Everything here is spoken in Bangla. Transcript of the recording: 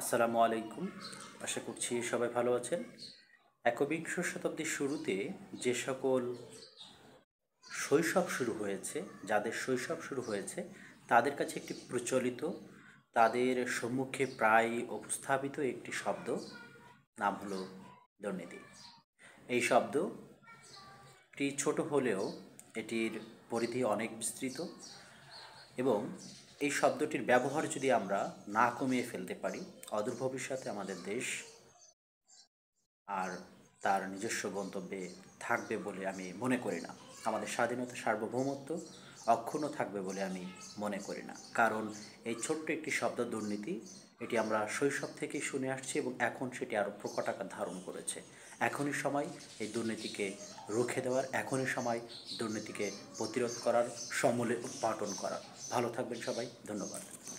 আসসালামু আলাইকুম আশা করছি সবাই ভালো আছেন একবিংশ শতাব্দীর শুরুতে যে সকল শৈশব শুরু হয়েছে যাদের শৈশব শুরু হয়েছে তাদের কাছে একটি প্রচলিত তাদের সম্মুখে প্রায় উপস্থাপিত একটি শব্দ নাম হলো দুর্নীতি এই শব্দটি ছোট হলেও এটির পরিধি অনেক বিস্তৃত এবং এই শব্দটির ব্যবহার যদি আমরা না কমিয়ে ফেলতে পারি অদূর ভবিষ্যতে আমাদের দেশ আর তার নিজস্ব গন্তব্যে থাকবে বলে আমি মনে করি না আমাদের স্বাধীনতা সার্বভৌমত্ব অক্ষুণ্ণ থাকবে বলে আমি মনে করি না কারণ এই ছোট্ট একটি শব্দ দুর্নীতি এটি আমরা শৈশব থেকেই শুনে আসছি এবং এখন সেটি আরও প্রকট আকার ধারণ করেছে এখনই সময় এই দুর্নীতিকে রুখে দেওয়ার এখনই সময় দুর্নীতিকে প্রতিরোধ করার সমূলে উৎপাটন করার ভালো থাকবেন সবাই ধন্যবাদ